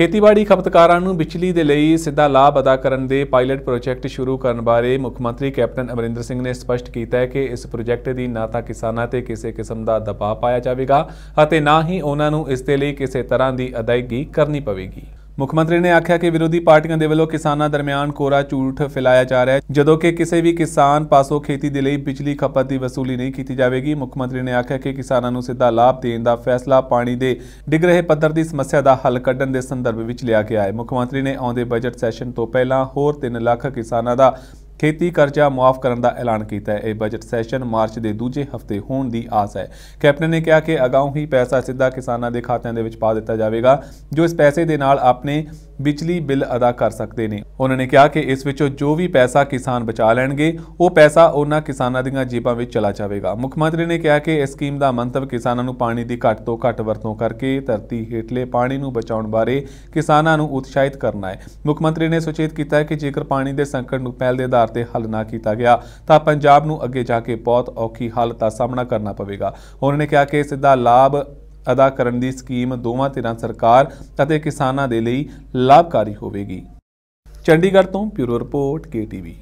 ਖੇਤੀਬਾੜੀ ਖਪਤਕਾਰਾਂ ਨੂੰ ਬਿਜਲੀ ਦੇ ਲਈ ਸਿੱਧਾ ਲਾਭ ਅਦਾ ਕਰਨ ਦੇ ਪਾਇਲਟ ਪ੍ਰੋਜੈਕਟ ਸ਼ੁਰੂ ਕਰਨ ਬਾਰੇ ਮੁੱਖ ਮੰਤਰੀ ਕੈਪਟਨ ਅਮਰਿੰਦਰ ਸਿੰਘ ਨੇ ਸਪਸ਼ਟ ਕੀਤਾ ਹੈ ਕਿ ਇਸ ਪ੍ਰੋਜੈਕਟ ਦੀ ਨਾ ਤਾਂ ਕਿਸਾਨਾਂ ਤੇ ਕਿਸੇ ਕਿਸਮ ਦਾ ਦਬਾਅ ਪਾਇਆ ਜਾਵੇਗਾ ਅਤੇ ਨਾ ਹੀ ਉਹਨਾਂ ਨੂੰ ਇਸ ਦੇ ਲਈ ਕਿਸੇ ਤਰ੍ਹਾਂ ਦੀ ਅਦਾਇਗੀ ਕਰਨੀ ਪਵੇਗੀ ਮੁੱਖ ਮੰਤਰੀ ਨੇ ਆਖਿਆ ਕਿ ਵਿਰੋਧੀ ਪਾਰਟੀਆਂ ਦੇ ਵੱਲੋਂ ਕਿਸਾਨਾਂ ਦਰਮਿਆਨ ਕੋਰਾ ਝੂਠ ਫੈਲਾਇਆ ਜਾ ਰਿਹਾ ਹੈ ਜਦੋਂ ਕਿ ਕਿਸੇ ਵੀ ਕਿਸਾਨ ਪਾਸੋਂ ਖੇਤੀ ਦੇ ਲਈ ਬਿਜਲੀ ਖਪਤ ਦੀ ਵਸੂਲੀ ਨਹੀਂ ਕੀਤੀ ਜਾਵੇਗੀ ਮੁੱਖ ਮੰਤਰੀ ਨੇ ਆਖਿਆ ਕਿ ਕਿਸਾਨਾਂ ਨੂੰ ਸਿੱਧਾ ਲਾਭ ਦੇਣ ਦਾ ਫੈਸਲਾ ਪਾਣੀ ਦੇ ਡਿੱਗ ਰਹੇ ਪੱਧਰ ਦੀ ਸਮੱਸਿਆ ਦਾ ਹੱਲ ਕੱਢਣ ਦੇ ਸੰਦਰਭ ਵਿੱਚ ਲਿਆ ਗਿਆ ਹੈ ਮੁੱਖ ਮੰਤਰੀ ਨੇ ਆਉਂਦੇ ਬਜਟ ਸੈਸ਼ਨ ਤੋਂ ਪਹਿਲਾਂ ਹੋਰ 3 ਲੱਖ ਕਿਸਾਨਾਂ ਦਾ ਖੇਤੀ ਕਰਜ਼ਾ ਮਾਫ ਕਰਨ ਦਾ ਐਲਾਨ ਕੀਤਾ ਹੈ ਇਹ ਬਜਟ ਸੈਸ਼ਨ ਮਾਰਚ ਦੇ ਦੂਜੇ ਹਫਤੇ ਹੋਣ ਦੀ ਆਸ ਹੈ ਕੈਪਟਨ ਨੇ ਕਿਹਾ ਕਿ ਅਗਾਉਂ ਹੀ ਪੈਸਾ ਸਿੱਧਾ ਕਿਸਾਨਾਂ ਦੇ ਖਾਤਿਆਂ ਦੇ ਵਿੱਚ ਪਾ ਦਿੱਤਾ ਜਾਵੇਗਾ ਜੋ ਇਸ ਪੈਸੇ ਦੇ ਨਾਲ ਆਪਣੇ ਬਿਜਲੀ ਬਿੱਲ ਅਦਾ ਕਰ ਸਕਦੇ ਨੇ ਉਹਨਾਂ ਨੇ ਕਿਹਾ ਕਿ ਇਸ ਵਿੱਚੋਂ ਜੋ ਵੀ ਪੈਸਾ ਕਿਸਾਨ ਬਚਾ ਲੈਣਗੇ ਉਹ ਪੈਸਾ ਉਹਨਾਂ ਕਿਸਾਨਾਂ ਦੀਆਂ ਜੇਬਾਂ ਵਿੱਚ ਚਲਾ ਜਾਵੇਗਾ ਮੁੱਖ ਮੰਤਰੀ ਨੇ ਕਿਹਾ ਕਿ ਇਸ ਸਕੀਮ ਦਾ ਮੰਤਵ ਕਿਸਾਨਾਂ ਨੂੰ ਪਾਣੀ ਦੀ ਘੱਟ ਤੋਂ ਘੱਟ ਵਰਤੋਂ ਕਰਕੇ ਧਰਤੀ ਹੇਠਲੇ ਪਾਣੀ ਨੂੰ ਬਚਾਉਣ ਬਾਰੇ ਕਿਸਾਨਾਂ ਨੂੰ ਉਤਸ਼ਾਹਿਤ ਕਰਨਾ ਹੈ ਮੁੱਖ ਮੰਤਰੀ ਨੇ ਸੁਚੇਤ ਕੀਤਾ ਕਿ ਜੇਕਰ ਪਾਣੀ ਦੇ ਸੰਕਟ ਨੂੰ ਪਹਿਲ ਦੇ ਆਧਾਰ ਤੇ ਹੱਲ ਨਾ ਕੀਤਾ ਗਿਆ ਤਾਂ ਪੰਜਾਬ ਨੂੰ ਅੱਗੇ ਜਾ ਕੇ ਬਹੁਤ ਔਖੀ ਹਾਲਤ ਦਾ ਸਾਹਮਣਾ ਕਰਨਾ ਪਵੇਗਾ ਉਹਨਾਂ ਨੇ ਕਿਹਾ ਕਿ ਸਿੱਧਾ ਲਾਭ ਅਦਾ ਕਰਨ ਦੀ ਸਕੀਮ ਦੋਵਾਂ ਧਿਰਾਂ ਸਰਕਾਰ ਅਤੇ ਕਿਸਾਨਾਂ ਦੇ ਲਈ ਲਾਭਕਾਰੀ ਹੋਵੇਗੀ ਚੰਡੀਗੜ੍ਹ ਤੋਂ ਪਿਊਰ ਰਿਪੋਰਟ ਕੇਟੀਵੀ